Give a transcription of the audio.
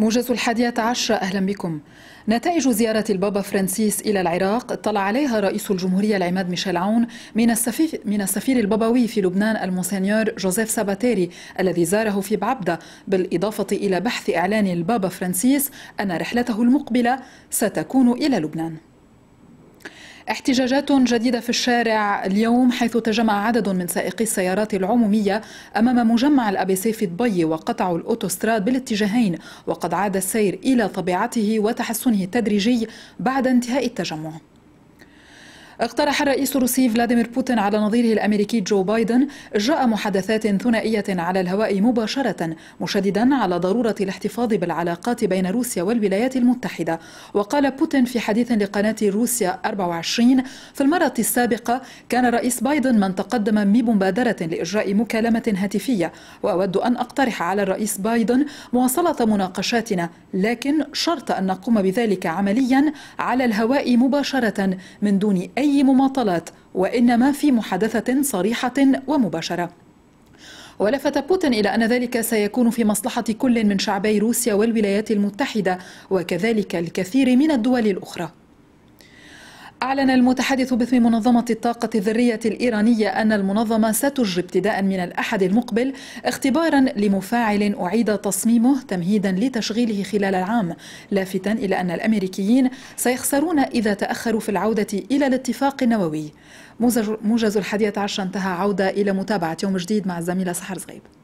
موجز الحادية عشر أهلا بكم نتائج زيارة البابا فرانسيس إلى العراق اطلع عليها رئيس الجمهورية العماد ميشيل عون من السفير, من السفير البابوي في لبنان المونسنيور جوزيف ساباتيري الذي زاره في بعبدة بالإضافة إلى بحث إعلان البابا فرانسيس أن رحلته المقبلة ستكون إلى لبنان احتجاجات جديدة في الشارع اليوم حيث تجمع عدد من سائقي السيارات العمومية أمام مجمع الأبيسي في دبي وقطعوا الأوتوستراد بالاتجاهين وقد عاد السير إلى طبيعته وتحسنه التدريجي بعد انتهاء التجمع اقترح الرئيس الروسي فلاديمير بوتين على نظيره الامريكي جو بايدن اجراء محادثات ثنائيه على الهواء مباشره مشددا على ضروره الاحتفاظ بالعلاقات بين روسيا والولايات المتحده وقال بوتين في حديث لقناه روسيا 24 في المره السابقه كان الرئيس بايدن من تقدم بمبادره لاجراء مكالمه هاتفيه واود ان اقترح على الرئيس بايدن مواصله مناقشاتنا لكن شرط ان نقوم بذلك عمليا على الهواء مباشره من دون اي أي مماطلات وإنما في محادثة صريحة ومباشرة ولفت بوتين إلى أن ذلك سيكون في مصلحة كل من شعبي روسيا والولايات المتحدة وكذلك الكثير من الدول الأخرى أعلن المتحدث باسم منظمة الطاقة الذرية الإيرانية أن المنظمة ستجري ابتداء من الأحد المقبل اختبارا لمفاعل أعيد تصميمه تمهيدا لتشغيله خلال العام لافتا إلى أن الأمريكيين سيخسرون إذا تأخروا في العودة إلى الاتفاق النووي موجز الحادية عشر انتهى عودة إلى متابعة يوم جديد مع الزميلة سحر زغيب